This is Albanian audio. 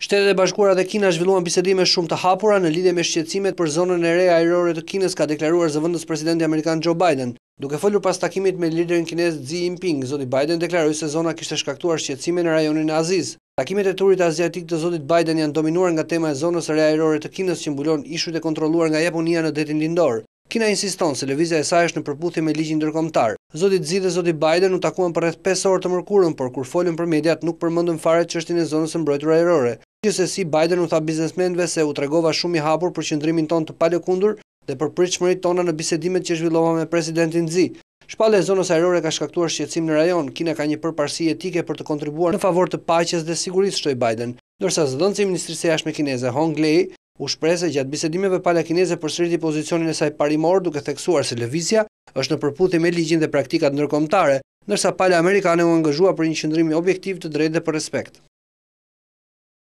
Shtetet e Bashkuara dhe Kina zhvilluan bisedime shumë të hapura në lidhje me shqetësimet për zonën e re ajrore të Kinës, ka deklaruar zëvendës presidenti amerikan Joe Biden. Duke folur pas takimit me liderin kinez Xi Jinping, zoti Biden deklaroi se zona kishte shkaktuar shqetësime në rajonin e Aziz. Takimet e turit aziatik të zotit Biden janë dominuar nga tema e zonës së re ajrore të Kinës që mbulon ishujt e kontrolluar nga Japonia në detin lindor. Kina insiston se lëvizja e saj është në përputhje me ligjin ndërkombëtar. Zoti Xi dhe zoti Biden u takuan për rreth 5 orë të mërkurën, por kur folën për mediat nuk përmendën fare çështjen e zonës së mbrojtur ajrore. Gjëse si Biden u tha biznesmenve se u tregova shumë i hapur për qëndrimin ton të pale kundur dhe për pritë shmërit tona në bisedimet që zhvillova me presidentin Zi. Shpale e zonës aerore ka shkaktuar shqecim në rajon, kina ka një përparsi etike për të kontribuar në favor të paches dhe sigurit shtoj Biden. Dërsa zëdhënë si Ministrisë e Ashme Kineze, Hong Lei, u shprese gjatë bisedimeve pale kineze për sriti pozicionin e saj parimor duke theksuar se Levizia është në përputi me ligjin dhe praktikat nërkomtare, nërsa pale Amerikane u angëzhua për një qëndrimi objektiv të drejt dhe për respekt.